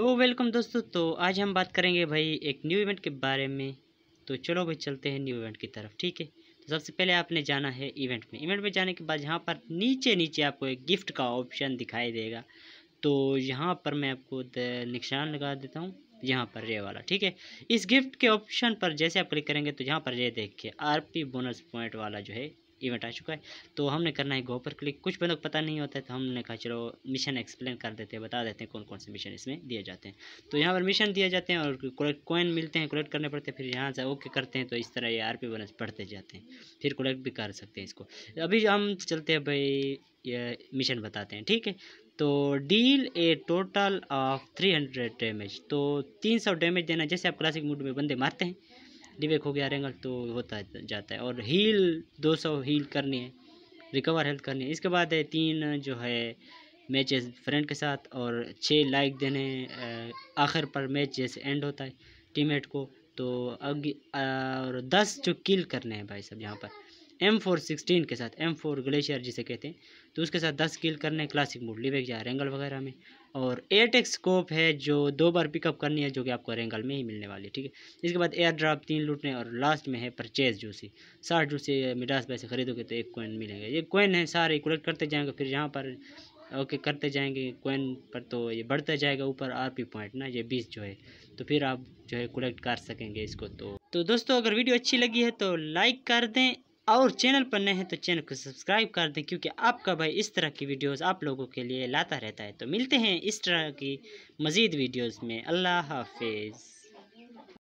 ओ welcome दोस्तों तो आज हम बात करेंगे भाई एक न्यू इवेंट के बारे में तो चलो भाई चलते हैं न्यू इवेंट की तरफ ठीक है तो सबसे पहले आपने जाना है इवेंट में इवेंट में जाने के बाद यहाँ पर नीचे नीचे आपको एक गिफ्ट का ऑप्शन दिखाई देगा तो यहाँ पर मैं आपको निशान लगा देता हूँ यहाँ पर ये वाला ठीक है इस गिफ्ट के ऑप्शन पर जैसे आप क्लिक करेंगे तो यहाँ पर ये देखिए पी बोनस पॉइंट वाला जो है इवेंट आ चुका है तो हमने करना है गो पर क्लिक कुछ बंदों को पता नहीं होता है तो हमने कहा चलो मिशन एक्सप्लेन कर देते हैं बता देते हैं कौन कौन से मिशन इसमें दिए जाते हैं तो यहाँ पर मिशन दिए जाते हैं और कोइन मिलते हैं कलेक्ट करने पड़ते हैं फिर यहाँ से ओके करते हैं तो इस तरह ये आर पी बनस पढ़ते जाते हैं फिर कलेक्ट भी कर सकते हैं इसको अभी हम चलते हैं भाई ये मिशन बताते हैं ठीक है तो deal a total of three hundred damage तो तीन सौ डैमेज देना जैसे आप क्लासिक मूड में बंदे मारते हैं डिबेक हो गया रेंगल तो होता जाता है और हील 200 हील करनी है रिकवर हेल्थ करनी है इसके बाद है तीन जो है मैचेस फ्रेंड के साथ और छः लाइक देने आखिर पर मैच जैसे एंड होता है टीममेट को तो अग और दस जो किल करने हैं भाई साहब यहाँ पर एम फोर सिक्सटीन के साथ एम फोर ग्लेशियर जिसे कहते हैं तो उसके साथ दस किल करने क्लासिक मोड लिवेक जा रेंगल वगैरह में और एट एक्स स्कोप है जो दो बार पिकअप करनी है जो कि आपको रेंगल में ही मिलने वाली है ठीक है इसके बाद एयर ड्राप तीन लूटने और लास्ट में है परचेज जूसी साठ जूसी मिडास पैसे खरीदोगे तो एक कोइन मिलेंगे ये कोइन है सारे कलेक्ट करते जाएंगे फिर यहाँ पर ओके करते जाएंगे कोइन पर तो ये बढ़ता जाएगा ऊपर आर पी पॉइंट ना ये बीस जो है तो फिर आप जो है कलेक्ट कर सकेंगे इसको तो तो दोस्तों अगर वीडियो अच्छी लगी है तो लाइक कर दें और चैनल पर नए हैं तो चैनल को सब्सक्राइब कर दें क्योंकि आपका भाई इस तरह की वीडियोस आप लोगों के लिए लाता रहता है तो मिलते हैं इस तरह की मज़ीद वीडियोस में अल्लाह हाफिज़